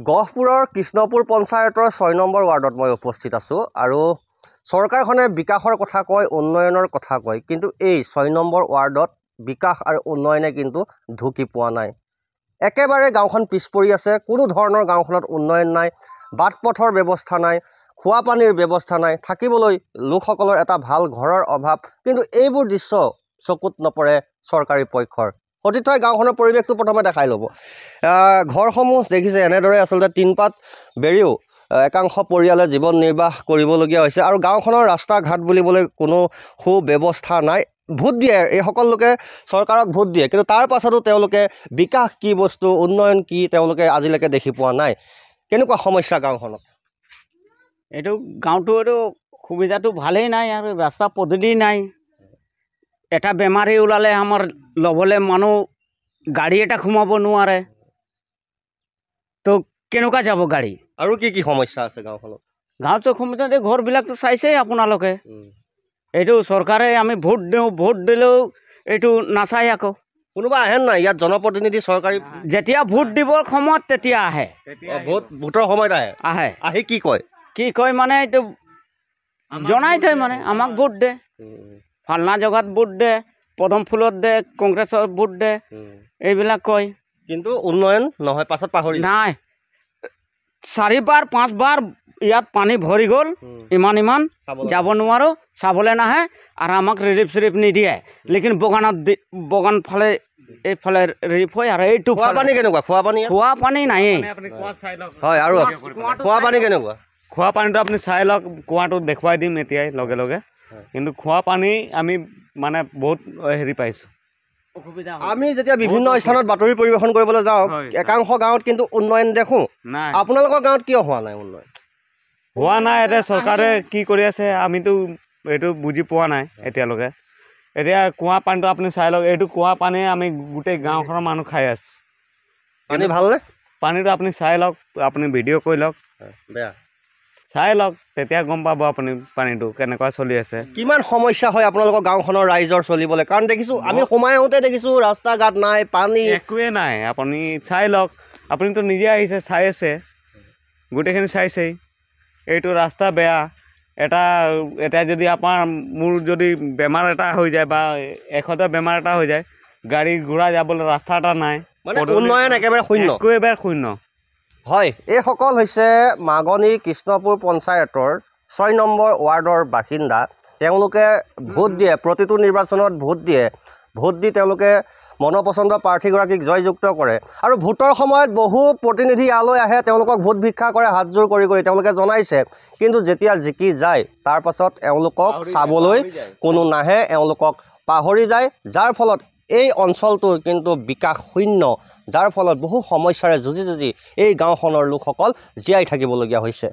গহপুৰৰ কৃষ্ণপুৰ পঞ্চায়তৰ ছয় নম্বৰ ৱাৰ্ডত মই উপস্থিত আছোঁ আৰু চৰকাৰখনে বিকাশৰ কথা কয় উন্নয়নৰ কথা কয় কিন্তু এই ছয় নম্বৰ ৱাৰ্ডত বিকাশ আৰু উন্নয়নে কিন্তু ঢুকি পোৱা নাই একেবাৰে গাঁওখন পিছ পৰি আছে কোনো ধৰণৰ গাঁওখনত উন্নয়ন নাই বাট পথৰ ব্যৱস্থা নাই খোৱা পানীৰ ব্যৱস্থা নাই থাকিবলৈ লোকসকলৰ এটা ভাল ঘৰৰ অভাৱ কিন্তু এইবোৰ দৃশ্য চকুত নপৰে চৰকাৰী পক্ষৰ সতীৰ্থই গাঁওখনৰ পৰিৱেশটো প্ৰথমে দেখাই ল'ব ঘৰসমূহ দেখিছে এনেদৰে আচলতে তিনপাত বেৰিও একাংশ পৰিয়ালে জীৱন নিৰ্বাহ কৰিবলগীয়া হৈছে আৰু গাঁওখনৰ ৰাস্তা ঘাট বুলিবলৈ কোনো সু ব্যৱস্থা নাই ভোট দিয়ে এইসকল লোকে চৰকাৰক ভোট দিয়ে কিন্তু তাৰ পাছতো তেওঁলোকে বিকাশ কি বস্তু উন্নয়ন কি তেওঁলোকে আজিলৈকে দেখি পোৱা নাই কেনেকুৱা সমস্যা গাঁওখনত এইটো গাঁৱটো এইটো সুবিধাটো ভালেই নাই আৰু ৰাস্তা পদূলি নাই এটা বেমাৰী ওলালে আমাৰ ল'বলৈ মানুহ গাড়ী এটা সোমাব নোৱাৰে তো কেনেকুৱা যাব গাড়ী আৰু কি কি সমস্যা আছে গাঁওখনত গাঁৱত সমস্যা ঘৰবিলাকতো চাইছেই আপোনালোকে এইটো চৰকাৰে আমি ভোট দিওঁ ভোট দিলেও এইটো নাচায় আকৌ কোনোবা আহে নাই ইয়াত জনপ্ৰতিনিধি চৰকাৰী যেতিয়া ভোট দিব সময়ত তেতিয়া আহে ভোট ভোটৰ সময়ত আহে আহে আহি কি কয় কি কয় মানে এইটো জনাই থৈ মানে আমাক ভোট দে ফালনা জেগাত ভোট দে পদম ফুলত দে কংগ্ৰেছত ভোট দে এইবিলাক কয় কিন্তু উন্নয়ন নহয় পাছত পাহৰি নাই চাৰিবাৰ পাঁচবাৰ ইয়াত পানী ভৰি গ'ল ইমান ইমান যাব নোৱাৰোঁ চাবলৈ নাহে আৰু আমাক ৰিলিফ চিলিফ নিদিয়ে লেকিন বগানত বগান ফালে এইফালে ৰিলিফ হয় আৰু এইটো খোৱা পানী কেনেকুৱা খোৱা পানী খোৱা পানী নাইয়ে হয় আৰু খোৱা পানী কেনেকুৱা খোৱা পানীটো আপুনি চাই লওক কুঁৱাটো দেখুৱাই দিম এতিয়াই লগে লগে কিন্তু খোৱা পানী আমি মানে বহুত হেৰি পাইছোঁ আমি যেতিয়া বিভিন্ন স্থানত বাতৰি পৰিৱেশন কৰিবলৈ যাওঁ একাংশ গাঁৱত কিন্তু উন্নয়ন দেখোঁ আপোনালোকৰ গাঁৱত কিয় হোৱা নাই উন্নয়ন হোৱা নাই এতিয়া চৰকাৰে কি কৰি আছে আমিতো এইটো বুজি পোৱা নাই এতিয়ালৈকে এতিয়া কুঁৱা পানীটো আপুনি চাই লওক এইটো কুঁৱা পানীয়ে আমি গোটেই গাঁওখনৰ মানুহ খাই আছো পানী ভালনে পানীটো আপুনি চাই লওক আপুনি ভিডিঅ' কৰি লওক বেয়া চাই লওক তেতিয়া গম পাব আপুনি পানীটো কেনেকুৱা চলি আছে কিমান সমস্যা হয় আপোনালোকৰ গাঁওখনৰ ৰাইজৰ চলিবলৈ কাৰণ দেখিছোঁ আমি সোমাই আহোঁতে দেখিছোঁ ৰাস্তা ঘাট নাই পানী একোৱে নাই আপুনি চাই লওক আপুনিতো নিজে আহিছে চাই আছে গোটেইখিনি চাইছেই এইটো ৰাস্তা বেয়া এটা এতিয়া যদি আপোনাৰ মোৰ যদি বেমাৰ এটা হৈ যায় বা এখতে বেমাৰ এটা হৈ যায় গাড়ী ঘূৰাই যাবলৈ ৰাস্তা এটা নাই উন্নয়ন একেবাৰে শূন্য একেবাৰে শূন্য হয় এইসকল হৈছে মাগনি কৃষ্ণপুৰ পঞ্চায়তৰ ছয় নম্বৰ ৱাৰ্ডৰ বাসিন্দা তেওঁলোকে ভোট দিয়ে প্ৰতিটো নিৰ্বাচনত ভোট দিয়ে ভোট দি তেওঁলোকে মনপচন্দ প্ৰাৰ্থীগৰাকীক জয়যুক্ত কৰে আৰু ভোটৰ সময়ত বহু প্ৰতিনিধি ইয়ালৈ আহে তেওঁলোকক ভোট ভিক্ষা কৰে হাতযোৰ কৰি কৰি তেওঁলোকে জনাইছে কিন্তু যেতিয়া জিকি যায় তাৰ পাছত এওঁলোকক চাবলৈ কোনো নাহে এওঁলোকক পাহৰি যায় যাৰ ফলত এই অঞ্চলটোৰ কিন্তু বিকাশ শূন্য যাৰ ফলত বহু সমস্যাৰে যুঁজি যুঁজি এই গাঁওখনৰ লোকসকল জীয়াই থাকিবলগীয়া হৈছে